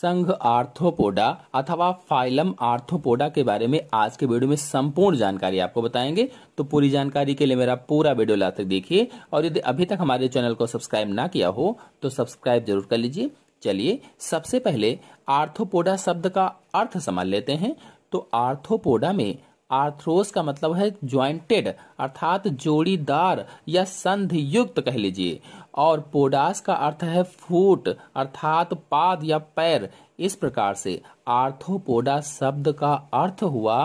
संघ आर्थोपोडा अथवा phylum arthropoda के बारे में आज के वीडियो में संपूर्ण जानकारी आपको बताएंगे तो पूरी जानकारी के लिए मेरा पूरा वीडियो लास्ट तक देखिए और यदि अभी तक हमारे चैनल को सब्सक्राइब ना किया हो तो सब्सक्राइब जरूर कर लीजिए चलिए सबसे पहले आर्थोपोडा शब्द का अर्थ समझ लेते हैं तो आर्थोपोडा में आर्थ्रोस का मतलब है ज्वाइंटेड अर्थात जोड़ीदार या संधियुक्त कह लीजिए और पोडास का अर्थ है फूट अर्थात पाद या पैर इस प्रकार से आर्थोपोडा शब्द का अर्थ हुआ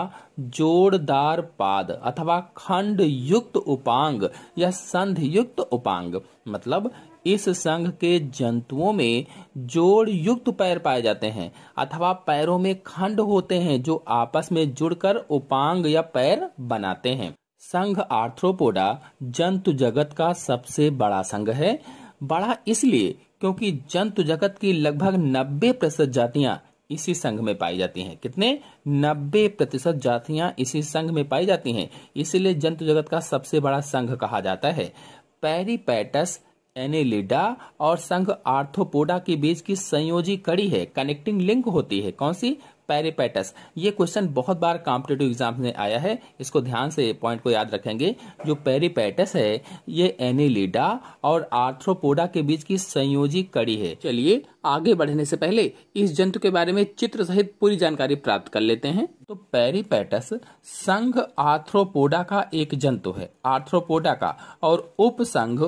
जोड़दार पाद अथवा खंड युक्त उपांग या संध युक्त उपांग मतलब इस संघ के जंतुओं में जोड़ युक्त पैर पाए जाते हैं अथवा पैरों में खंड होते हैं जो आपस में जुड़कर उपांग या पैर बनाते हैं संघ आर्थ्रोपोडा जंतु जगत का सबसे बड़ा संघ है बड़ा इसलिए क्योंकि जंतु जगत की लगभग 90 प्रतिशत जातियां इसी संघ में पाई जाती हैं कितने 90 प्रतिशत जातियां इसी संघ में पाई जाती हैं इसलिए जंतु जगत का सबसे बड़ा संघ कहा जाता है पेरीपैटस एनेलिडा और संघ आर्थोपोडा के बीच की संयोजी कड़ी है कनेक्टिंग लिंक होती है कौन सी पेरीपेटस ये क्वेश्चन बहुत बार कॉम्पिटेटिव एग्जाम में आया है इसको ध्यान से पॉइंट को याद रखेंगे जो पेरीपेटस है ये एनिलीडा और आर्थ्रोपोडा के बीच की संयोजी कड़ी है चलिए आगे बढ़ने से पहले इस जंतु के बारे में चित्र सहित पूरी जानकारी प्राप्त कर लेते हैं तो पेरीपेटस संघ आर्थ्रोपोडा का एक जंतु है आर्थ्रोपोडा का और उपसंघ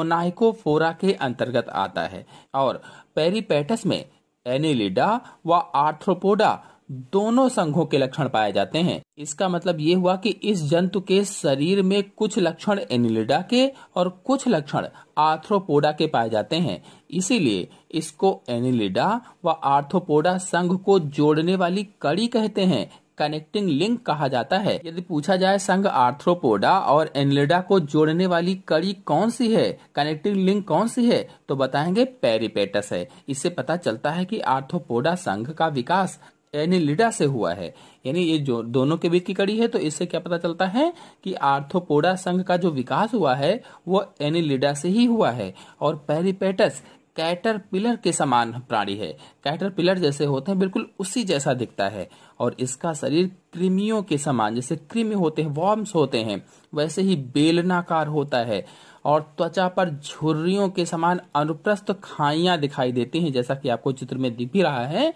ओनाइकोफोरा के अंतर्गत आता है और पेरीपेटस में एनिलिडा व आर्थ्रोपोडा दोनों संघों के लक्षण पाए जाते हैं इसका मतलब ये हुआ कि इस जंतु के शरीर में कुछ लक्षण एनिलिडा के और कुछ लक्षण आर्थ्रोपोडा के पाए जाते हैं इसीलिए इसको एनिलिडा व आर्थ्रोपोडा संघ को जोड़ने वाली कड़ी कहते हैं कनेक्टिंग लिंक कहा जाता है यदि पूछा जाए संघ आर्थ्रोपोडा और एनलिडा को जोड़ने वाली कड़ी कौन सी है कनेक्टिंग लिंक कौन सी है तो बताएंगे पेरीपेटस है इससे पता चलता है कि आर्थ्रोपोडा संघ का विकास यानी लिडा से हुआ है यानी ये जो दोनों के बीच की कड़ी है तो इससे क्या पता चलता है कि आर्थोपोडा संघ का जो विकास हुआ है वो यानी से ही हुआ है और पेरिपेटस कैटर पिलर के समान प्राणी है कैटर पिलर जैसे होते हैं बिल्कुल उसी जैसा दिखता है और इसका शरीर क्रिमियों के समान जैसे क्रिमी होते हैं वॉर्म्स होते हैं वैसे ही बेलनाकार होता है और त्वचा पर झुर्रियों के समान अनुप्रस्थ खाइयां दिखाई देती हैं जैसा कि आपको चित्र में दिख भी रहा है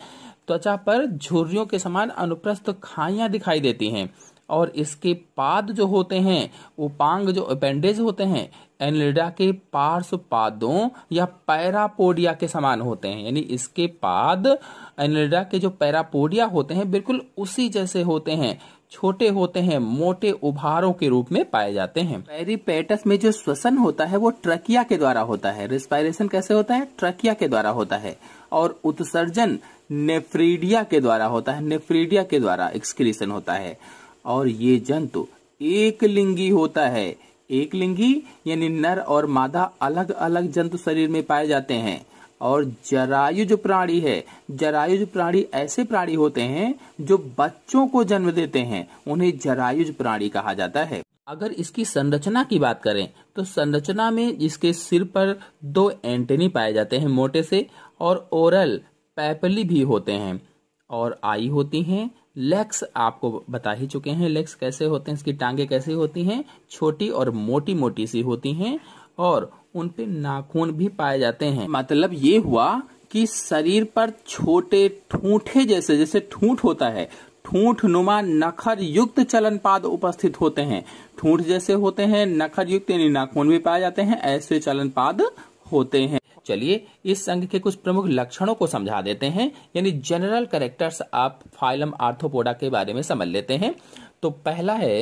त्वचा पर झुर्रियों के समान अनुप्रस्थ खाइया दिखाई देती हैं और इसके पाद जो होते हैं वो पांग जो अपेंडेज होते हैं एनलिडा के पार्श्व पादों या पैरापोडिया के समान होते हैं यानी इसके पाद एनलिडा के जो पैरापोडिया होते हैं बिल्कुल उसी जैसे होते हैं छोटे होते हैं मोटे उभारों के रूप में पाए जाते हैं पेरीपेटस में जो श्वसन होता है वो ट्रकिया के द्वारा होता है रिस्पायरेशन कैसे होता है ट्रकिया के द्वारा होता है और उत्सर्जन नेफ्रीडिया के द्वारा होता है नेफ्रीडिया के द्वारा एक्सक्रीशन होता है और ये जंतु एक लिंगी होता है एक लिंगी यानी नर और मादा अलग अलग जंतु शरीर में पाए जाते हैं और जरायु जो प्राणी है जरायुज प्राणी ऐसे प्राणी होते हैं जो बच्चों को जन्म देते हैं उन्हें जरायुज प्राणी कहा जाता है अगर इसकी संरचना की बात करें तो संरचना में इसके सिर पर दो एंटेनी पाए जाते हैं मोटे से और ओरल पैपली भी होते हैं और आई होती हैं लेग्स आपको बता ही चुके हैं लेग्स कैसे होते हैं इसकी टांगे कैसे होती हैं छोटी और मोटी मोटी सी होती हैं और उन पे नाखून भी पाए जाते हैं मतलब ये हुआ कि शरीर पर छोटे ठूंठे जैसे जैसे ठूंठ होता है ठूंठ नुमा नखर युक्त चलन पाद उपस्थित होते हैं ठूंठ जैसे होते हैं नखर युक्त यानी नाखून भी पाए जाते हैं ऐसे चलन पाद होते हैं चलिए इस संघ के कुछ प्रमुख लक्षणों को समझा देते हैं यानी जनरल करेक्टर्स आप फाइलम आर्थोपोडा के बारे में समझ लेते हैं तो पहला है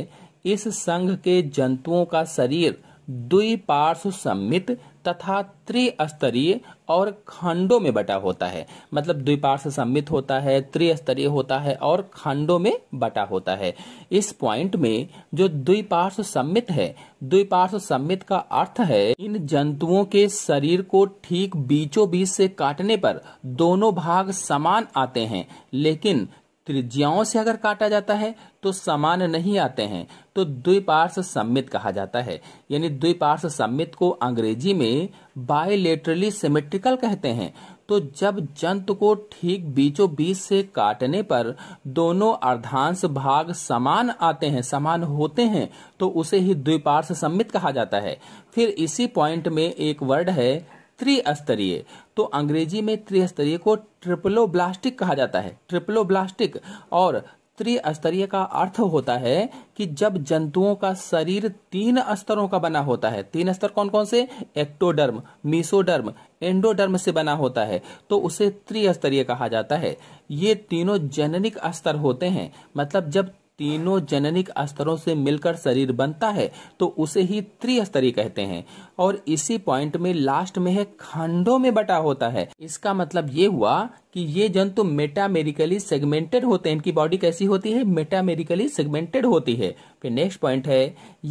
इस संघ के जंतुओं का शरीर द्विपार्श्व सम्मित तथा त्रिस्तरीय और खंडों में बटा होता है मतलब द्विपार्श्व सम्मित होता है त्रिस्तरीय होता है और खंडों में बटा होता है इस पॉइंट में जो द्विपार्श्व सम्मित है द्विपार्श्व सम्मित का अर्थ है इन जंतुओं के शरीर को ठीक बीचों बीच से काटने पर दोनों भाग समान आते हैं लेकिन त्रिज्याओं से अगर काटा जाता है तो समान नहीं आते हैं तो द्विपार्श सम्मित कहा जाता है यानी द्विपार्श सम्मित को अंग्रेजी में बायोलेटरली सिमेट्रिकल कहते हैं तो जब जंतु को ठीक बीचों बीच से काटने पर दोनों अर्धांश भाग समान आते हैं समान होते हैं तो उसे ही द्विपार्श सम्मित कहा जाता है फिर इसी पॉइंट में एक वर्ड है त्रिस्तरीय तो अंग्रेजी में त्रिस्तरीय को ट्रिपलोब्लास्टिक कहा जाता है ट्रिपलोब्लास्टिक और त्रिस्तरीय का अर्थ होता है कि जब जंतुओं का शरीर तीन स्तरों का बना होता है तीन स्तर कौन कौन से एक्टोडर्म मीसोडर्म एंडोडर्म से बना होता है तो उसे त्रिस्तरीय कहा जाता है ये तीनों जननिक स्तर होते हैं मतलब जब तीनों जननिक स्तरों से मिलकर शरीर बनता है तो उसे ही त्रिस्तरीय कहते हैं और इसी पॉइंट में लास्ट में है खंडों में बटा होता है इसका मतलब ये हुआ कि ये जंतु मेटामेरिकली सेगमेंटेड होते हैं इनकी बॉडी कैसी होती है मेटामेरिकली सेगमेंटेड होती है फिर नेक्स्ट पॉइंट है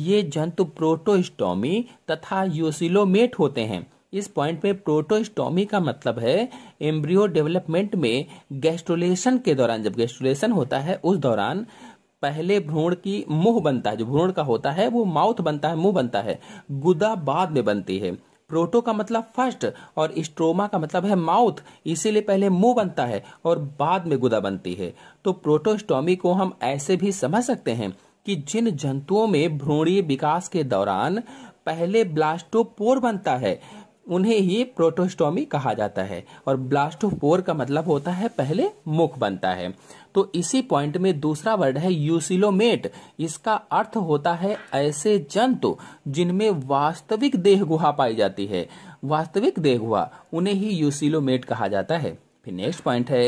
ये जंतु प्रोटोस्टोमी तथा यूसिलोमेट होते हैं इस पॉइंट में प्रोटोस्टोमी का मतलब है एम्ब्रियो डेवलपमेंट में गैस्ट्रोलेशन के दौरान जब गैस्ट्रोलेशन होता है उस दौरान पहले भ्रूण की मुंह बनता है जो भ्रूण का होता है वो माउथ बनता है मुंह बनता है गुदा बाद में बनती है प्रोटो का मतलब फर्स्ट और स्ट्रोमा का मतलब है माउथ इसीलिए पहले मुंह बनता है और बाद में गुदा बनती है तो प्रोटोस्टोमी को हम ऐसे भी समझ सकते हैं कि जिन जंतुओं में भ्रूणीय विकास के दौरान पहले ब्लास्टोपोर बनता है उन्हें ही प्रोटोस्टोमी कहा जाता है और ब्लास्टोपोर का मतलब होता है पहले मुख बनता है तो इसी पॉइंट में दूसरा वर्ड है यूसिलोमेट इसका अर्थ होता है ऐसे जंतु जिनमें वास्तविक देह गुहा पाई जाती है वास्तविक देह गुहा उन्हें ही यूसिलोमेट कहा जाता है फिर नेक्स्ट पॉइंट है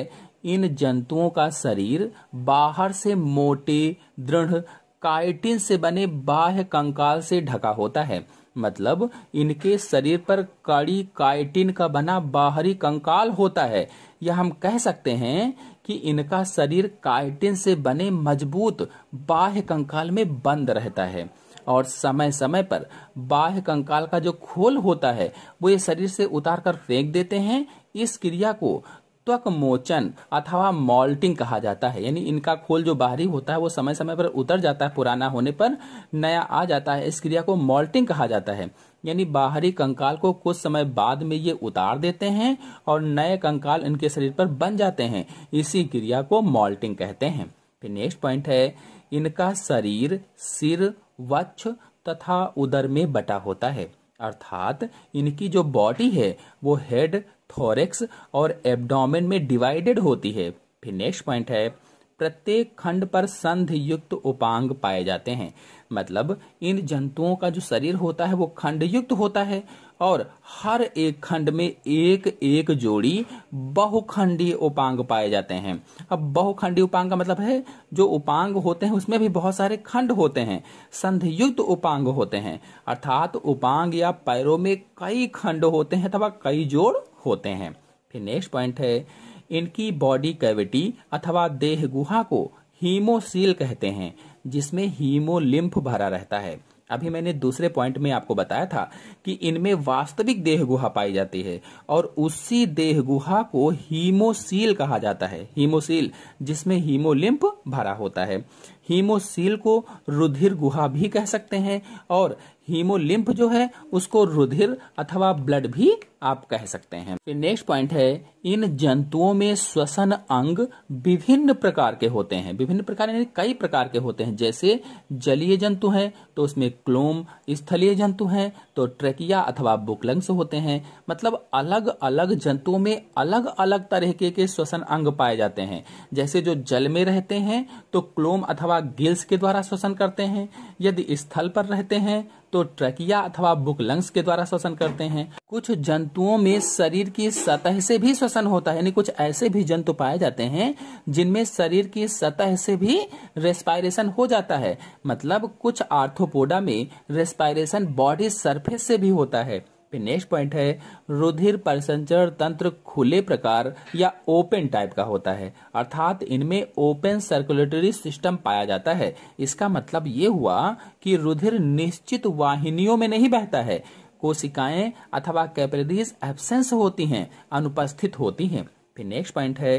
इन जंतुओं का शरीर बाहर से मोटे दृढ़ काइटिन से बने बाह्य कंकाल से ढका होता है मतलब इनके शरीर पर कड़ी काइटिन का बना बाहरी कंकाल होता है या हम कह सकते हैं कि इनका शरीर काइटिन से बने मजबूत बाह्य कंकाल में बंद रहता है और समय समय पर बाह्य कंकाल का जो खोल होता है वो ये शरीर से उतार कर फेंक देते हैं इस क्रिया को त्वक मोचन अथवा मॉल्टिंग कहा जाता है यानी इनका खोल जो बाहरी होता है वो समय समय पर उतर जाता है पुराना होने पर नया आ जाता है इस क्रिया को मॉल्टिंग कहा जाता है यानी बाहरी कंकाल को कुछ समय बाद में ये उतार देते हैं और नए कंकाल इनके शरीर पर बन जाते हैं इसी क्रिया को मॉल्टिंग कहते हैं फिर नेक्स्ट पॉइंट है इनका शरीर सिर वक्ष तथा उदर में बटा होता है अर्थात इनकी जो बॉडी है वो हेड थोरेक्स और एब्डोमेन में डिवाइडेड होती है फिर नेक्स्ट पॉइंट है प्रत्येक खंड पर संध युक्त उपांग पाए जाते हैं मतलब इन जंतुओं का जो शरीर होता है वो खंड युक्त होता है और हर एक खंड में एक एक जोड़ी बहुखंडीय उपांग पाए जाते हैं अब बहुखंडीय उपांग का मतलब है जो उपांग होते हैं उसमें भी बहुत सारे खंड होते हैं संधियुक्त उपांग होते हैं अर्थात उपांग या पैरों में कई खंड होते हैं अथवा कई जोड़ होते हैं फिर नेक्स्ट पॉइंट है इनकी बॉडी कैविटी अथवा देह गुहा को हीमोसील कहते हैं जिसमें हीमोलिम्फ भरा रहता है अभी मैंने दूसरे पॉइंट में आपको बताया था कि इनमें वास्तविक देह गुहा पाई जाती है और उसी देह गुहा को हीमोसील कहा जाता है हीमोसील जिसमें हीमोलिम्प भरा होता है हीमोसील को रुधिर गुहा भी कह सकते हैं और हीमोलिम्फ जो है उसको रुधिर अथवा ब्लड भी आप कह सकते हैं फिर नेक्स्ट पॉइंट है इन जंतुओं में श्वसन अंग विभिन्न प्रकार के होते हैं विभिन्न प्रकार यानी कई प्रकार के होते हैं जैसे जलीय जंतु हैं तो उसमें क्लोम स्थलीय जंतु हैं तो ट्रेकिया अथवा बुकलंग्स होते हैं मतलब अलग अलग जंतुओं में अलग अलग तरीके के श्वसन अंग पाए जाते हैं जैसे जो जल में रहते हैं तो क्लोम अथवा गिल्स के द्वारा श्वसन करते हैं यदि स्थल पर रहते हैं तो ट्रकिया अथवा बुक लंग्स के द्वारा श्वसन करते हैं कुछ जंतुओं में शरीर की सतह से भी श्वसन होता है यानी कुछ ऐसे भी जंतु पाए जाते हैं जिनमें शरीर की सतह से भी रेस्पायरेशन हो जाता है मतलब कुछ आर्थोपोडा में रेस्पायरेशन बॉडी सरफेस से भी होता है फिर नेक्स्ट पॉइंट है रुधिर परिसंचरण तंत्र खुले प्रकार या ओपन टाइप का होता है अर्थात इनमें ओपन सर्कुलेटरी सिस्टम पाया जाता है इसका मतलब ये हुआ कि रुधिर निश्चित वाहिनियों में नहीं बहता है कोशिकाएं अथवा कैपलरीज एबसेंस होती हैं अनुपस्थित होती हैं फिर नेक्स्ट पॉइंट है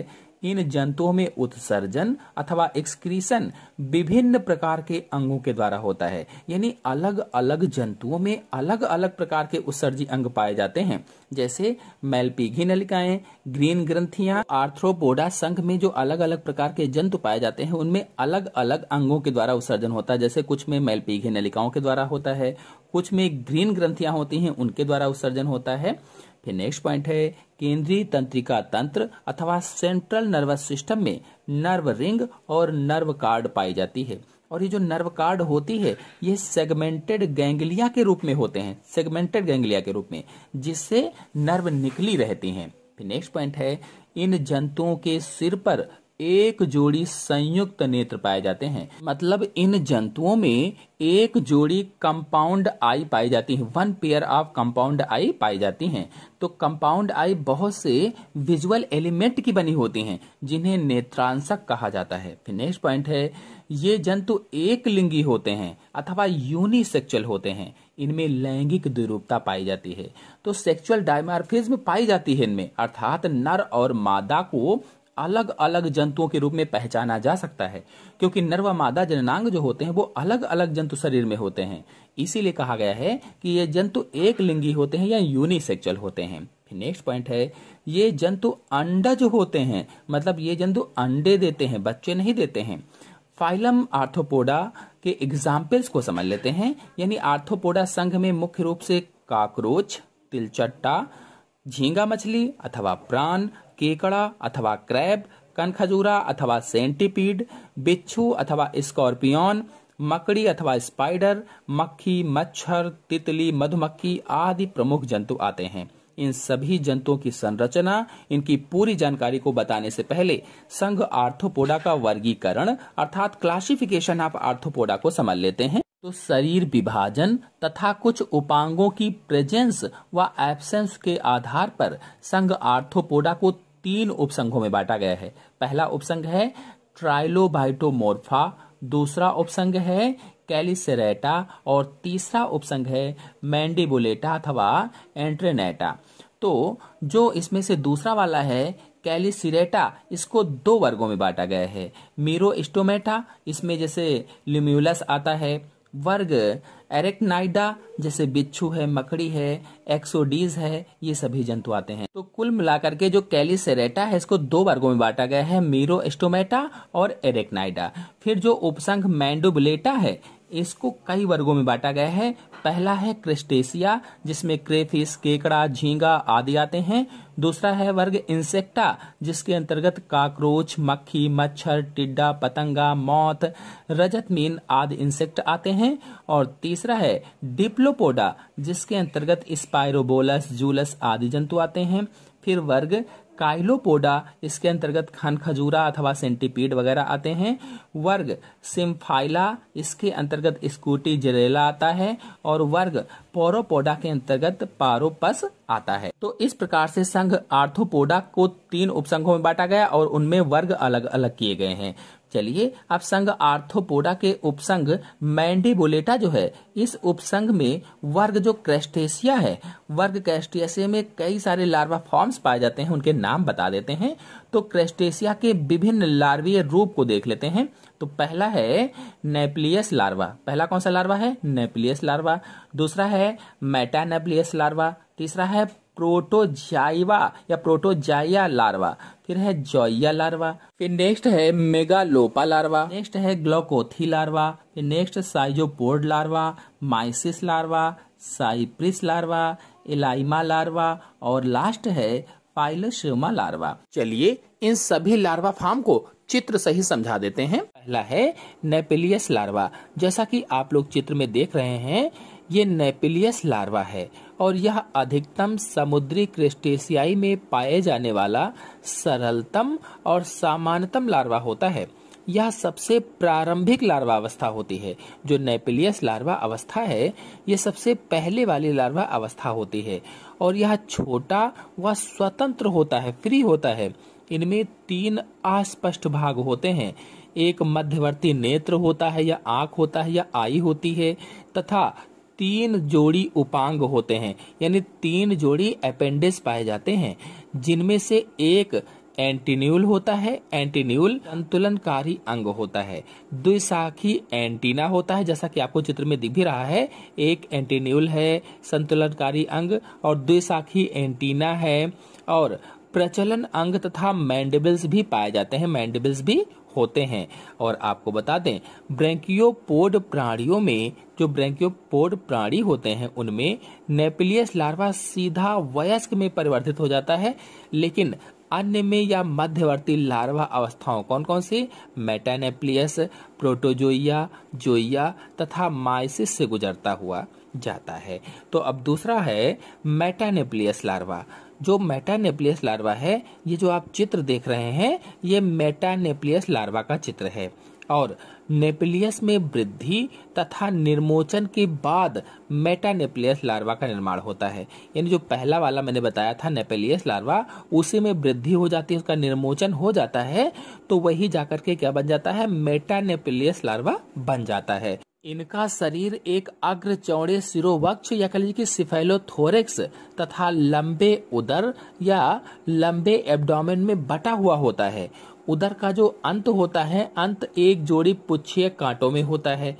इन जंतुओं में उत्सर्जन अथवा एक्सक्रीशन विभिन्न प्रकार के अंगों के द्वारा होता है यानी अलग अलग जंतुओं में अलग अलग प्रकार के उत्सर्जी अंग पाए जाते हैं जैसे मैलपीघी नलिकाएं ग्रीन ग्रंथियां आर्थ्रोपोडा संघ में जो अलग अलग प्रकार के जंतु पाए जाते हैं उनमें अलग अलग अंगों के द्वारा उत्सर्जन होता है जैसे कुछ में मैलपीघी नलिकाओं के द्वारा होता है कुछ में ग्रीन ग्रंथियां होती हैं उनके द्वारा उत्सर्जन होता है फिर नेक्स्ट पॉइंट है केंद्रीय तंत्रिका तंत्र अथवा सेंट्रल नर्वस सिस्टम में नर्व रिंग और नर्व कार्ड पाई जाती है और ये जो नर्व कार्ड होती है ये सेगमेंटेड गैंगलिया के रूप में होते हैं सेगमेंटेड गैंगलिया के रूप में जिससे नर्व निकली रहती हैं फिर नेक्स्ट पॉइंट है इन जंतुओं के सिर पर एक जोड़ी संयुक्त नेत्र पाए जाते हैं मतलब इन जंतुओं में एक जोड़ी कंपाउंड आई पाई जाती है one pair of compound eye पाई जाती हैं तो कंपाउंड आई बहुत से विजुअल एलिमेंट की बनी होती हैं जिन्हें नेत्रांशक कहा जाता है फिर नेक्स्ट पॉइंट है ये जंतु एक लिंगी होते हैं अथवा यूनिसेक्चुअल होते हैं इनमें लैंगिक द्विरूपता पाई जाती है तो सेक्सुअल डायमार्फिज्म पाई जाती है इनमें अर्थात नर और मादा को अलग अलग जंतुओं के रूप में पहचाना जा सकता है क्योंकि नर व मादा जननांग जो होते हैं वो अलग अलग जंतु शरीर में होते हैं इसीलिए कहा गया है कि ये जंतु एक लिंगी होते हैं या यूनिसेक्चुअल होते हैं फिर नेक्स्ट पॉइंट है ये जंतु अंडज होते हैं मतलब ये जंतु अंडे देते हैं बच्चे नहीं देते हैं फाइलम आर्थोपोडा के एग्जाम्पल्स को समझ लेते हैं यानी आर्थोपोडा संघ में मुख्य रूप से काकरोच तिलचट्टा झींगा मछली अथवा प्राण केकड़ा अथवा क्रैब कनखजूरा अथवा सेंटीपीड बिच्छू अथवा स्कॉर्पियन मकड़ी अथवा स्पाइडर मक्खी मच्छर तितली मधुमक्खी आदि प्रमुख जंतु आते हैं इन सभी जंतुओं की संरचना इनकी पूरी जानकारी को बताने से पहले संघ आर्थोपोडा का वर्गीकरण अर्थात क्लासिफिकेशन ऑफ आर्थोपोडा को समझ लेते हैं तो शरीर विभाजन तथा कुछ उपांगों की प्रेजेंस व एब्सेंस के आधार पर संघ आर्थोपोडा को तीन उपसंघों में बांटा गया है पहला उपसंघ है ट्राइलोबाइटोमोर्फा दूसरा उपसंघ है कैलिसरेटा और तीसरा उपसंघ है मैंडिबुलेटा अथवा एंट्रेनेटा तो जो इसमें से दूसरा वाला है कैलिसरेटा इसको दो वर्गों में बांटा गया है मीरोस्टोमेटा इसमें जैसे लिम्यूलस आता है वर्ग एरेक्नाइडा जैसे बिच्छू है मकड़ी है एक्सोडीज है ये सभी जंतु आते हैं तो कुल मिलाकर के जो कैलिसरेटा है इसको दो वर्गों में बांटा गया है मीरो एस्टोमेटा और एरेक्नाइडा फिर जो उपसंघ मैंडोबलेटा है इसको कई वर्गों में बांटा गया है पहला है क्रिस्टेशिया जिसमें क्रेफिश केकड़ा झींगा आदि आते हैं दूसरा है वर्ग इंसेक्टा जिसके अंतर्गत काकरोच मक्खी मच्छर टिड्डा पतंगा मौत रजत मीन आदि इंसेक्ट आते हैं और तीसरा है डिप्लोपोडा जिसके अंतर्गत स्पायरोबोलस जूलस आदि जंतु आते हैं फिर वर्ग काइलोपोडा इसके अंतर्गत खन खजूरा अथवा सेंटीपीड वगैरह आते हैं वर्ग सिम्फाइला इसके अंतर्गत स्कूटी जरेला आता है और वर्ग पोरोपोडा के अंतर्गत पारोपस आता है तो इस प्रकार से संघ आर्थोपोडा को तीन उपसंघों में बांटा गया और उनमें वर्ग अलग अलग किए गए हैं चलिए अब संघ आर्थोपोडा के उपसंग मैंडीबोलेटा जो है इस उपसंग में वर्ग जो क्रेस्टेशिया है वर्ग क्रेस्टेशिया में कई सारे लार्वा फॉर्म्स पाए जाते हैं उनके नाम बता देते हैं तो क्रेस्टेशिया के विभिन्न लार्वीय रूप को देख लेते हैं तो पहला है नेपलियस लार्वा पहला कौन सा लार्वा है नेपलियस लार्वा दूसरा है मेटानेपलियस लार्वा तीसरा है प्रोटोजाइवा या प्रोटोजाइया लार्वा फिर है जॉइया लार्वा फिर नेक्स्ट है मेगालोपा लार्वा नेक्स्ट है ग्लोकोथी लार्वा फिर नेक्स्ट साइजोपोर्ड larva mysis larva cypris larva alima larva और लास्ट है पाइलोस्योमा लार्वा चलिए इन सभी लार्वा फार्म को चित्र सही समझा देते हैं पहला है नेपिलियस लार्वा जैसा कि आप लोग चित्र में देख रहे हैं ये नेपिलियस लार्वा है और यह अधिकतम समुद्री क्रिस्टेशियाई में पाए जाने वाला सरलतम और सामान्यतम लार्वा होता है यह सबसे प्रारंभिक लार्वा अवस्था होती है जो नेपिलियस लार्वा अवस्था है ये सबसे पहले वाली लार्वा अवस्था होती है और यह छोटा व स्वतंत्र होता है फ्री होता है इनमें तीन अस्पष्ट भाग होते हैं एक मध्यवर्ती नेत्र होता है या आंख होता है या आई होती है तथा तीन जोड़ी उपांग होते हैं यानी तीन जोड़ी अपेंडिस पाए जाते हैं जिनमें से एक एंटीन्यूल होता है एंटीन्यूल संतुलनकारी अंग होता है द्विशाखी एंटीना होता है जैसा कि आपको चित्र में दिख भी रहा है एक एंटीन्यूल है संतुलनकारी अंग और द्विशाखी एंटीना है और प्रचलन अंग तथा मैंडेबल्स भी पाए जाते हैं मैंडिबल्स भी होते हैं और आपको बता दें ब्रैंकियोपोड प्राणियों में जो ब्रैंकियोपोड प्राणी होते हैं उनमें नेपिलियस लार्वा सीधा वयस्क में परिवर्तित हो जाता है लेकिन अन्य में या मध्यवर्ती लार्वा अवस्थाओं कौन कौन सी मेटानेपलियस प्रोटोजोइया जोइया तथा माइसिस से गुजरता हुआ जाता है तो अब दूसरा है मेटानेपलियस लार्वा जो मेटानेप्लियस लार्वा है ये जो आप चित्र देख रहे हैं ये मेटानेप्लियस लार्वा का चित्र है और नेपलियस में वृद्धि तथा निर्मोचन के बाद मेटानेप्लियस लार्वा का निर्माण होता है यानी जो पहला वाला मैंने बताया था नेपेलियस लार्वा उसी में वृद्धि हो जाती है उसका निर्मोचन हो जाता है तो वही जाकर के क्या बन जाता है मेटानेप्लियस लार्वा बन जाता है इनका शरीर एक अग्र चौड़े सिरोवक्ष या कह लीजिए सिफेलोथोरिक्स तथा लंबे उदर या लंबे एब्डोमेन में बटा हुआ होता है उदर का जो अंत होता है अंत एक जोड़ी पुच्छीय कांटों में होता है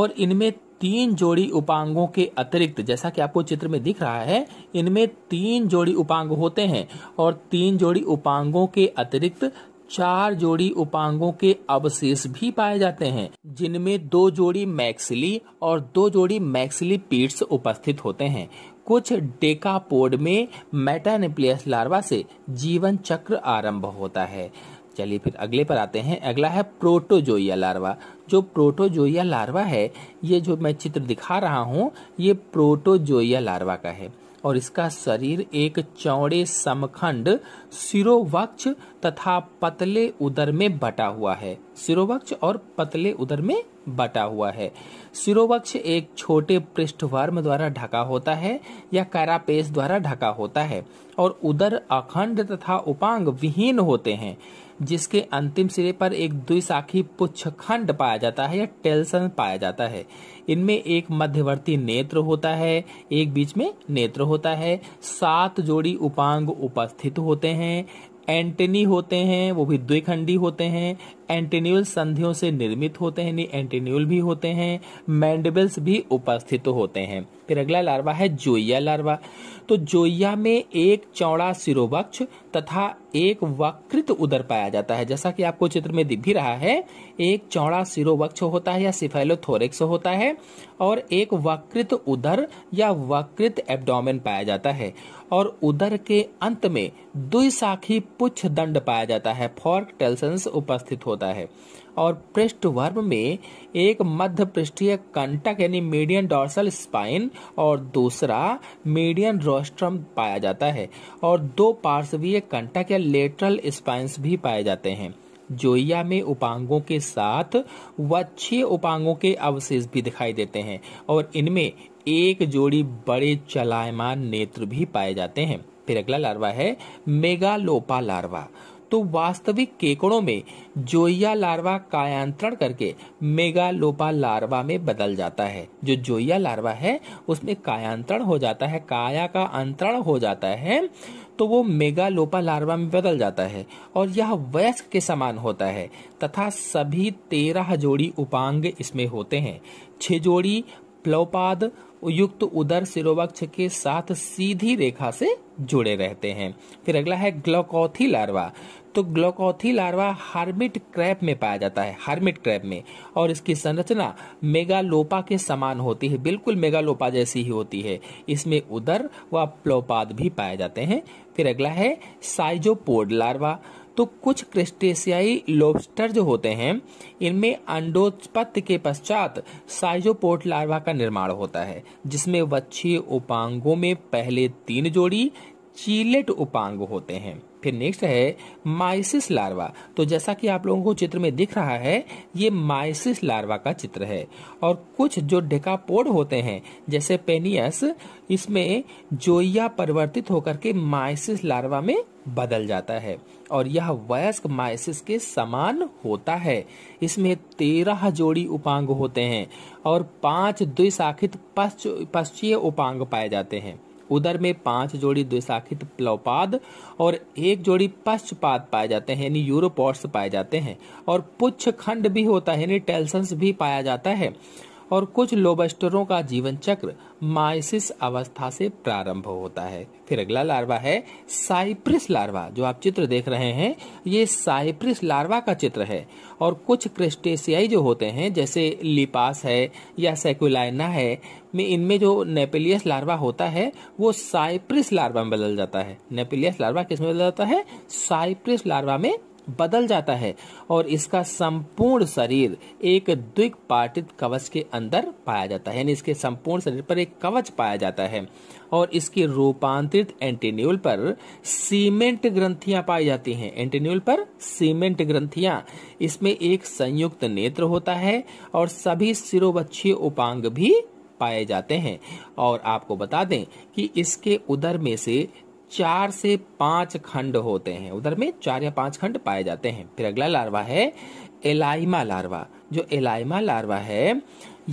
और इनमें तीन जोड़ी उपांगों के अतिरिक्त जैसा कि आपको चित्र में दिख रहा है इनमें तीन जोड़ी उपांग होते हैं और तीन जोड़ी उपांगों के अतिरिक्त चार जोड़ी उपांगों के अवशेष भी पाए जाते हैं जिनमें दो जोड़ी मैक्सिली और दो जोड़ी मैक्सिली पीट्स उपस्थित होते हैं कुछ डेकापोड में मेटानिप्लियस लार्वा से जीवन चक्र आरंभ होता है चलिए फिर अगले पर आते हैं अगला है प्रोटोजोइया लार्वा जो प्रोटोजोइया लार्वा है ये जो मैं चित्र दिखा रहा हूँ ये प्रोटोजोइया लार्वा का है और इसका शरीर एक चौड़े समखंड सिरोवक्ष तथा पतले उदर में बटा हुआ है सिरोवक्ष और पतले उदर में बटा हुआ है सिरोवक्ष एक छोटे पृष्ठवर्म द्वारा ढका होता है या कैरापेस द्वारा ढका होता है और उदर अखंड तथा उपांग विहीन होते हैं जिसके अंतिम सिरे पर एक द्विशाखी पुच्छखंड पाया जाता है या टेल्सन पाया जाता है इनमें एक मध्यवर्ती नेत्र होता है एक बीच में नेत्र होता है सात जोड़ी उपांग उपस्थित होते हैं एंटेनी होते हैं वो भी द्विखंडी होते हैं एंटेन्यूल संधियों से निर्मित होते हैं एंटेन्यूल भी होते हैं मैंडबल्स भी उपस्थित होते हैं फिर अगला लार्वा है जोइया लार्वा तो जोइया में एक चौड़ा सिरोवक्ष तथा एक वकृत उदर पाया जाता है जैसा कि आपको चित्र में दिख भी रहा है एक चौड़ा सिरोवक्ष होता है या सिफेलोथोरिक्स होता है और एक वकृत उदर या वकृत एब्डोमेन पाया जाता है और उदर के अंत में द्विशाखी पुच्छ दंड पाया जाता है फॉर्क टेल्सन्स उपस्थित होता है और पृष्ठवर्म में एक मध्य पृष्ठीय कंटक यानी मीडियन डॉर्सल स्पाइन और दूसरा मीडियन रोस्ट्रम पाया जाता है और दो पार्श्वीय कंटक या लेटरल स्पाइंस भी पाए जाते हैं जोइया में उपांगों के साथ वच्छीय उपांगों के अवशेष भी दिखाई देते हैं और इनमें एक जोड़ी बड़े चलायमान नेत्र भी पाए जाते हैं फिर अगला लार्वा है मेगालोपा लार्वा तो वास्तविक केकड़ों में जोइया लार्वा कायांतरण करके मेगालोपा लार्वा में बदल जाता है जो जोइया लार्वा है उसमें कायांतरण हो जाता है काया का अंतरण हो जाता है तो वो मेगालोपा लार्वा में बदल जाता है और यह वयस्क के समान होता है तथा सभी तेरह जोड़ी उपांग इसमें होते हैं छह जोड़ी प्लोपाद युक्त उदर सिरोवक्ष के साथ सीधी रेखा से जुड़े रहते हैं फिर अगला है ग्लोकोथी लार्वा तो ग्लोकोथी लार्वा हार्मिट क्रैप में पाया जाता है हार्मिट क्रैप में और इसकी संरचना मेगालोपा के समान होती है बिल्कुल मेगालोपा जैसी ही होती है इसमें उदर व प्लोपाद भी पाए जाते हैं फिर अगला है साइजोपोड लार्वा तो कुछ क्रिस्टेशियाई लोबस्टर जो होते हैं इनमें अंडोत्पत्त के पश्चात साइजोपोर्ट लार्वा का निर्माण होता है जिसमें वच्छी उपांगों में पहले तीन जोड़ी चीलेट उपांग होते हैं फिर नेक्स्ट है माइसिस लार्वा तो जैसा कि आप लोगों को चित्र में दिख रहा है ये माइसिस लार्वा का चित्र है और कुछ जो डेकापोड होते हैं जैसे पेनियस इसमें जोइया परिवर्तित होकर के माइसिस लार्वा में बदल जाता है और यह वयस्क माइसिस के समान होता है इसमें तेरह जोड़ी उपांग होते हैं और पांच द्विशाखित पश्चिम उपांग पाए जाते हैं उदर में पांच जोड़ी द्विशाखित प्लवपाद और एक जोड़ी पश्चपाद पाए जाते हैं यानी यूरोपोर्ट्स पाए जाते हैं और पुच्छ खंड भी होता है यानी टेल्सन्स भी पाया जाता है और कुछ लोबस्टरों का जीवन चक्र माइसिस अवस्था से प्रारंभ होता है फिर अगला लार्वा है साइप्रिस लार्वा जो आप चित्र देख रहे हैं ये साइप्रिस लार्वा का चित्र है और कुछ क्रिस्टेसियाई जो होते हैं जैसे लिपास है या सेकुलाइना है में इनमें जो नेपिलियस लार्वा होता है वो साइप्रिस लार्वा में बदल जाता है नेपिलियस लार्वा किस में बदल जाता है साइप्रिस लार्वा में बदल जाता है और इसका संपूर्ण शरीर एक द्विपाटित कवच के अंदर पाया जाता है यानी इसके संपूर्ण शरीर पर एक कवच पाया जाता है और इसके रूपांतरित एंटीन्यूल पर सीमेंट ग्रंथियां पाई जाती हैं एंटीन्यूल पर सीमेंट ग्रंथियां इसमें एक संयुक्त नेत्र होता है और सभी सिरोवच्छीय उपांग भी पाए जाते हैं और आपको बता दें कि इसके उदर में से चार से पांच खंड होते हैं उधर में चार या पांच खंड पाए जाते हैं फिर अगला लार्वा है एलाइमा लार्वा जो एलाइमा लार्वा है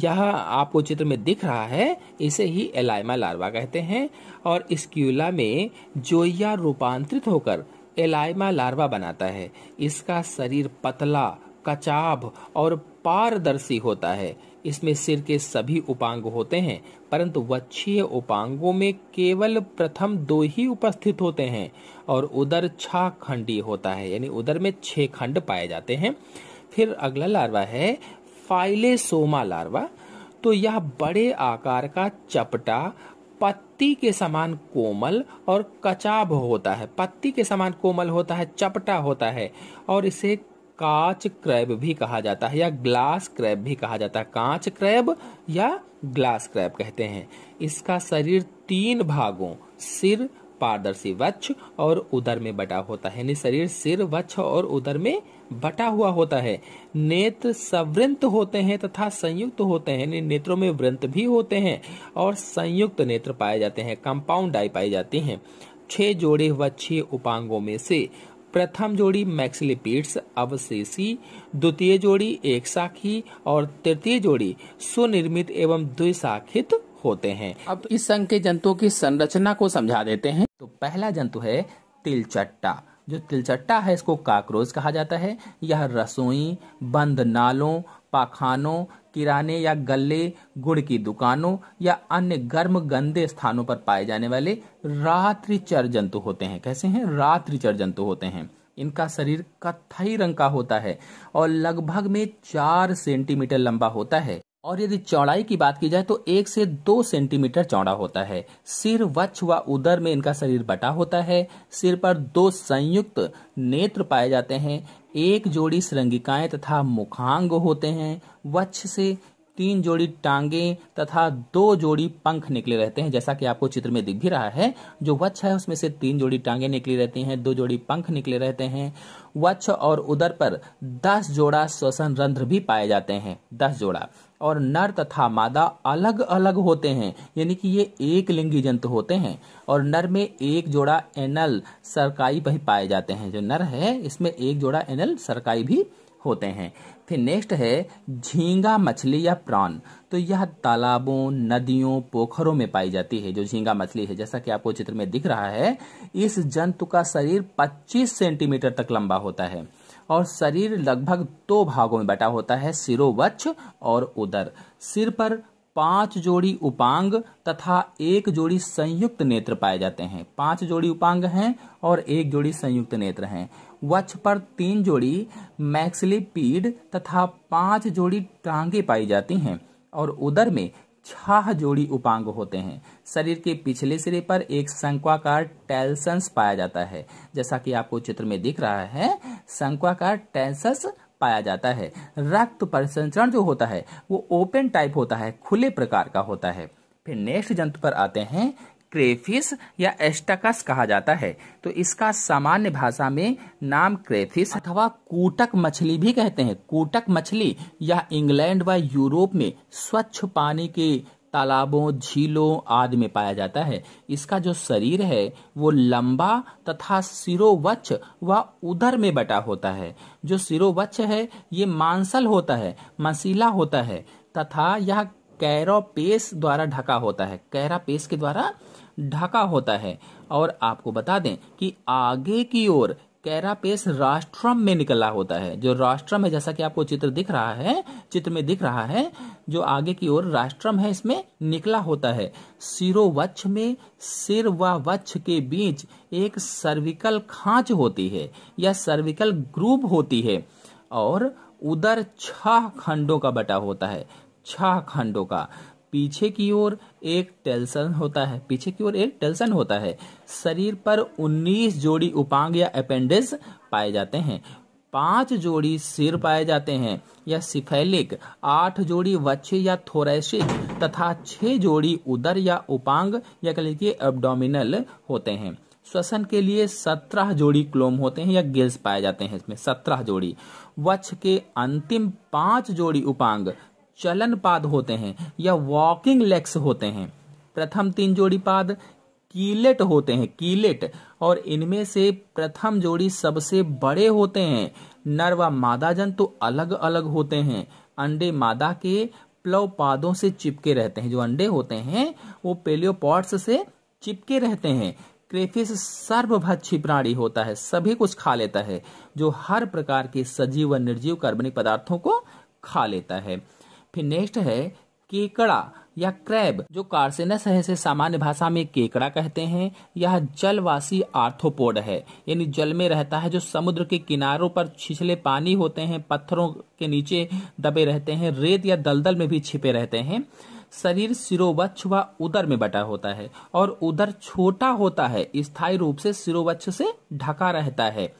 यह आपको चित्र में दिख रहा है इसे ही एलाइमा लार्वा कहते हैं और स्क्यूला में जोइया रूपांतरित होकर एलाइमा लार्वा बनाता है इसका शरीर पतला कचाब और पारदर्शी होता है इसमें सिर के सभी उपांग होते हैं परंतु वच्छीय उपांगों में केवल प्रथम दो ही उपस्थित होते हैं और उदर छह खंडी होता है यानी उदर में छह खंड पाए जाते हैं फिर अगला लार्वा है फाइलेसोमा लार्वा तो यह बड़े आकार का चपटा पत्ती के समान कोमल और कचाब होता है पत्ती के समान कोमल होता है चपटा होता है और इसे कांच क्रैब भी कहा जाता है या ग्लास क्रैब भी कहा जाता है कांच क्रैब या ग्लास क्रैब कहते हैं इसका शरीर तीन भागों सिर पारदर्शी वक्ष और उदर में बटा होता है यानी शरीर सिर वक्ष और उदर में बटा हुआ होता है नेत्र सवृंत होते हैं तथा संयुक्त होते हैं यानी नेत्रों में वृंत भी होते हैं और संयुक्त नेत्र पाए जाते हैं कंपाउंड आई पाई जाती है छह जोड़े हुआ छह उपांगों में से प्रथम जोड़ी मैक्सिलिपीड्स अवशेषी द्वितीय जोड़ी एक शाखी और तृतीय जोड़ी सुनिर्मित एवं द्विशाखित होते हैं अब इस संघ के जंतुओं की संरचना को समझा देते हैं तो पहला जंतु है तिलचट्टा जो तिलचट्टा है इसको काकरोच कहा जाता है यह रसोई बंद नालों पाखानों किराने या गले गुड़ की दुकानों या अन्य गर्म गंदे स्थानों पर पाए जाने वाले रात्रिचर जंतु होते हैं कैसे हैं रात्रिचर जंतु होते हैं इनका शरीर कथई रंग का होता है और लगभग में चार सेंटीमीटर लंबा होता है और यदि चौड़ाई की बात की जाए तो एक से दो सेंटीमीटर चौड़ा होता है सिर वक्ष व उदर में इनका शरीर बटा होता है सिर पर दो संयुक्त नेत्र पाए जाते हैं एक जोड़ी श्रृंगिकाएं तथा मुखांग होते हैं वक्ष से तीन जोड़ी टांगे तथा दो जोड़ी पंख निकले रहते हैं जैसा कि आपको चित्र में दिख भी रहा है जो वच्छ है उसमें से तीन जोड़ी टांगे निकली रहती हैं दो जोड़ी पंख निकले रहते हैं वच्छ और उदर पर दस जोड़ा श्वसन रंध्र भी पाए जाते हैं दस जोड़ा और नर तथा मादा अलग अलग होते हैं यानी कि ये एक लिंगी जंतु होते हैं और नर में एक जोड़ा एनल सरकाई भी पाए जाते हैं जो नर है इसमें एक जोड़ा एनल सरकाई भी होते हैं फिर नेक्स्ट है झींगा मछली या प्राण तो यह तालाबों नदियों पोखरों में पाई जाती है जो झींगा मछली है जैसा कि आपको चित्र में दिख रहा है इस जंतु का शरीर 25 सेंटीमीटर तक लंबा होता है और शरीर लगभग दो भागों में बटा होता है सिरोवच्छ और उदर सिर पर पांच जोड़ी उपांग तथा एक जोड़ी संयुक्त नेत्र पाए जाते हैं पांच जोड़ी उपांग हैं और एक जोड़ी संयुक्त नेत्र हैं वक्ष पर तीन जोड़ी मैक्सिलिपीड तथा पांच जोड़ी टांगे पाई जाती हैं और उदर में छह जोड़ी उपांग होते हैं शरीर के पिछले सिरे पर एक संकवाकार टेलसंस पाया जाता है जैसा कि आपको चित्र में दिख रहा है संकवाकार टेलसंस पाया जाता है रक्त परिसंचरण जो होता है वो ओपन टाइप होता है खुले प्रकार का होता है फिर नेक्स्ट जंतु पर आते हैं क्रेफिस या एस्टकस कहा जाता है तो इसका सामान्य भाषा में नाम क्रेफिस अथवा कूटक मछली भी कहते हैं कूटक मछली यह इंग्लैंड व यूरोप में स्वच्छ पानी के तालाबों झीलों आदि में पाया जाता है इसका जो शरीर है वो लंबा तथा सिरोवच्छ व उधर में बटा होता है जो सिरोवच्छ है ये मांसल होता है मसीला होता है तथा यह कैरोपेस द्वारा ढका होता है कैरापेस के द्वारा ढका होता है और आपको बता दें कि आगे की ओर कैरापेस राष्ट्रम में निकला होता है जो राष्ट्रम है जैसा कि आपको चित्र दिख रहा है चित्र में दिख रहा है जो आगे की ओर राष्ट्रम है इसमें निकला होता है सिरोवच्छ में सिर व वच्छ के बीच एक सर्विकल खांच होती है या सर्विकल ग्रुप होती है और उदर छह खंडों का बटा होता है छह खंडों का पीछे की ओर एक टेल्सन होता है पीछे की ओर एक टेल्सन होता है शरीर पर 19 जोड़ी उपांग या अपेंडेज पाए जाते हैं पांच जोड़ी सिर पाए जाते हैं या सिफेलिक आठ जोड़ी वच्छे या थोरेसिक तथा छह जोड़ी उदर या उपांग या कह लीजिए एब्डोमिनल होते हैं श्वसन के लिए सत्रह जोड़ी क्लोम होते हैं या गिल्स पाए जाते हैं इसमें सत्रह जोड़ी वच्छ के अंतिम पांच जोड़ी उपांग चलन पाद होते हैं या वॉकिंग लेग्स होते हैं प्रथम तीन जोड़ी पाद कीलेट होते हैं कीलेट और इनमें से प्रथम जोड़ी सबसे बड़े होते हैं नर व मादा जंतु तो अलग अलग होते हैं अंडे मादा के प्लव पादों से चिपके रहते हैं जो अंडे होते हैं वो पेलियोपॉट्स से चिपके रहते हैं क्रेफिस सर्वभक्षी प्राणी होता है सभी कुछ खा लेता है जो हर प्रकार के सजीव व निर्जीव कार्बनिक पदार्थों को खा लेता है फिर नेक्स्ट है केकड़ा या क्रैब जो कार्सेनस है से सामान्य भाषा में केकड़ा कहते हैं यह जलवासी आर्थोपोड है यानी जल में रहता है जो समुद्र के किनारों पर छिछले पानी होते हैं पत्थरों के नीचे दबे रहते हैं रेत या दलदल में भी छिपे रहते हैं शरीर सिरोवच्छ व उदर में बटा होता है और उदर छोटा होता है स्थायी रूप से सिरोवच्छ से ढका रहता है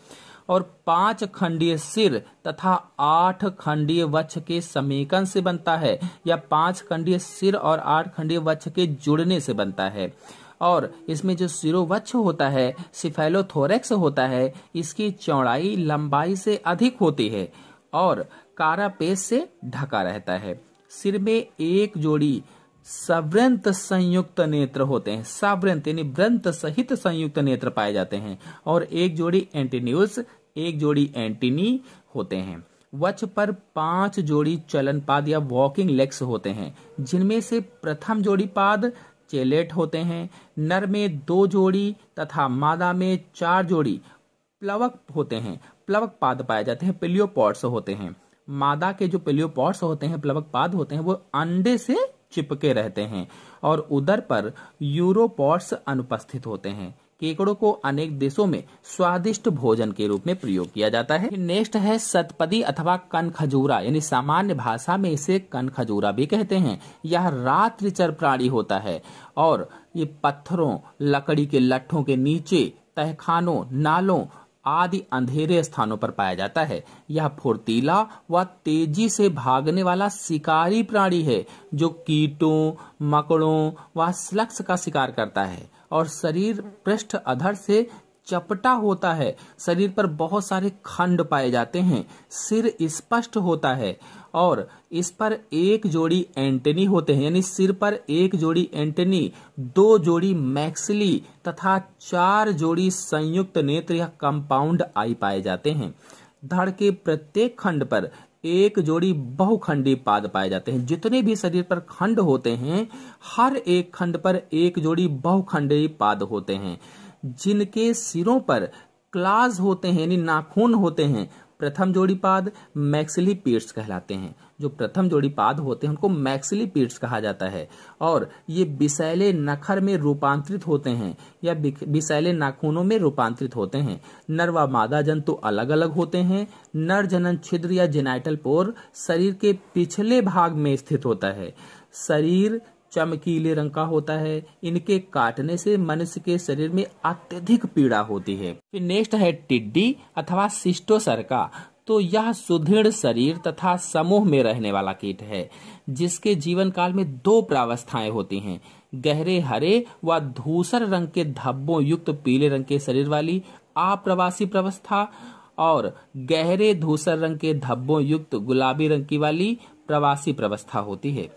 और पांच खंडीय सिर तथा आठ खंडीय वक्ष के समीकरण से बनता है या पांच खंडीय सिर और आठ खंडीय वक्ष के जुड़ने से बनता है और इसमें जो सिरोवक्ष होता है सिफेलोथोरेक्स होता है इसकी चौड़ाई लंबाई से अधिक होती है और कारापेस से ढका रहता है सिर में एक जोड़ी सवृंत संयुक्त नेत्र होते हैं सवृंत यानी व्रंत सहित संयुक्त नेत्र पाए जाते हैं और एक जोड़ी एंटीन्यूज एक जोड़ी एंटीनी होते हैं वच पर पांच जोड़ी चलन पाद या वॉकिंग लेग्स होते हैं जिनमें से प्रथम जोड़ी पाद चेलेट होते हैं नर में दो जोड़ी तथा मादा में चार जोड़ी प्लवक होते हैं प्लवक पाद पाए जाते हैं पिलियोपॉड्स होते हैं मादा के जो पॉट्स होते हैं प्लवक पाद होते हैं वो अंडे से चिपके रहते हैं और उधर पर यूरोपोर्ट्स अनुपस्थित होते हैं केकड़ों को अनेक देशों में स्वादिष्ट भोजन के रूप में प्रयोग किया जाता है नेक्स्ट है सतपदी अथवा कन खजूरा यानी सामान्य भाषा में इसे कन खजूरा भी कहते हैं यह रात्रिचर प्राणी होता है और ये पत्थरों लकड़ी के लट्ठों के नीचे तहखानों नालों आदि अंधेरे स्थानों पर पाया जाता है यह फुर्तीला व तेजी से भागने वाला शिकारी प्राणी है जो कीटों मकड़ों व स्लक्स का शिकार करता है और शरीर पृष्ठ अधर से चपटा होता है शरीर पर बहुत सारे खंड पाए जाते हैं सिर स्पष्ट होता है और इस पर एक जोड़ी एंटनी होते हैं यानी सिर पर एक जोड़ी एंटनी दो जोड़ी मैक्सिली तथा चार जोड़ी संयुक्त नेत्र या कंपाउंड आई पाए जाते हैं धड़ के प्रत्येक खंड पर एक जोड़ी बहुखंडी पाद पाए जाते हैं जितने भी शरीर पर खंड होते हैं हर एक खंड पर एक जोड़ी बहुखंडी पाद होते हैं जिनके सिरों पर क्लाज होते हैं यानी नाखून होते हैं प्रथम जोड़ी पाद मैक्सिली पीट्स कहलाते हैं जो प्रथम जोड़ी पाद होते हैं उनको मैक्सिलीपीड्स कहा जाता है और ये बिसैले नखर में रूपांतरित होते हैं या बिसैले नाखूनों में रूपांतरित होते हैं नर व मादा जंतु तो अलग अलग होते हैं नर जनन छिद्र या जेनाइटल पोर शरीर के पिछले भाग में स्थित होता है शरीर चमकीले रंग का होता है इनके काटने से मनुष्य के शरीर में अत्यधिक पीड़ा होती है फिर नेक्स्ट है टिड्डी अथवा सिस्टोसरका तो यह सुदृढ़ शरीर तथा समूह में रहने वाला कीट है जिसके जीवन काल में दो प्रावस्थाएं होती हैं गहरे हरे व धूसर रंग के धब्बों युक्त पीले रंग के शरीर वाली आप्रवासी प्रवस्था और गहरे धूसर रंग के धब्बों युक्त गुलाबी रंग की वाली प्रवासी प्रवस्था होती है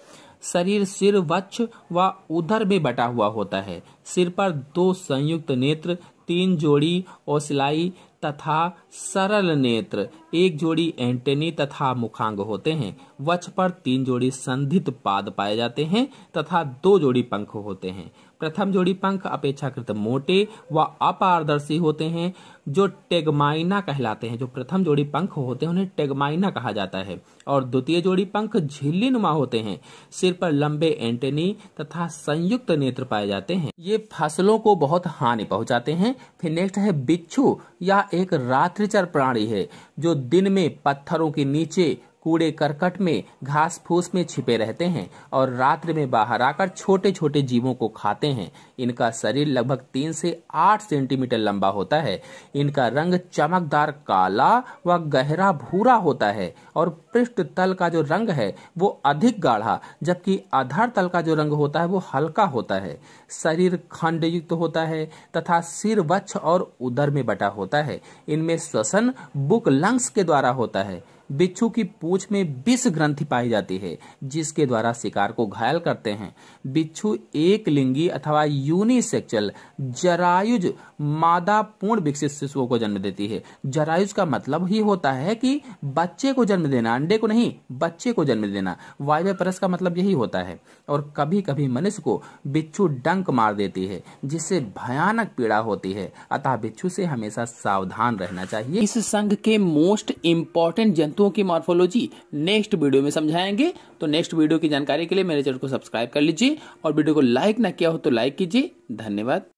शरीर सिर वक्ष व उधर में बटा हुआ होता है सिर पर दो संयुक्त नेत्र तीन जोड़ी और सिलाई तथा सरल नेत्र एक जोड़ी एंटेनी तथा मुखांग होते हैं वच पर तीन जोड़ी संधित पाद पाए जाते हैं तथा दो जोड़ी पंख होते हैं प्रथम जोड़ी पंख अपेक्षाकृत मोटे व अपारदर्शी होते हैं जो टेगमाइना कहलाते हैं जो प्रथम जोड़ी पंख होते हैं उन्हें टेगमाइना कहा जाता है और द्वितीय जोड़ी पंख झिल्ली नुमा होते हैं सिर पर लंबे एंटेनी तथा संयुक्त नेत्र पाए जाते हैं ये फसलों को बहुत हानि पहुंचाते हैं फिर नेक्स्ट है बिच्छू यह एक रात्रिचर प्राणी है जो दिन में पत्थरों के नीचे कूड़े करकट में घास फूस में छिपे रहते हैं और रात्रि में बाहर आकर छोटे छोटे जीवों को खाते हैं इनका शरीर लगभग तीन से आठ सेंटीमीटर लंबा होता है इनका रंग चमकदार काला व गहरा भूरा होता है और पृष्ठ तल का जो रंग है वो अधिक गाढ़ा जबकि आधार तल का जो रंग होता है वो हल्का होता है शरीर खंडयुक्त तो होता है तथा सिर वक्ष और उदर में बटा होता है इनमें श्वसन बुक लंग्स के द्वारा होता है बिच्छू की पूछ में विष ग्रंथि पाई जाती है जिसके द्वारा शिकार को घायल करते हैं बिच्छू एक लिंगी अथवा यूनिसेक्चुअल जरायुज मादा पूर्ण विकसित शिशुओं को जन्म देती है जरायुज का मतलब ही होता है कि बच्चे को जन्म देना अंडे को नहीं बच्चे को जन्म देना वायव्य परस का मतलब यही होता है और कभी कभी मनुष्य को बिच्छू डंक मार देती है जिससे भयानक पीड़ा होती है अतः बिच्छू से हमेशा सावधान रहना चाहिए इस संघ के मोस्ट इंपॉर्टेंट जंतु तंतुओं की मॉर्फोलॉजी नेक्स्ट वीडियो में समझाएंगे तो नेक्स्ट वीडियो की जानकारी के लिए मेरे चैनल को सब्सक्राइब कर लीजिए और वीडियो को लाइक ना किया हो तो लाइक कीजिए धन्यवाद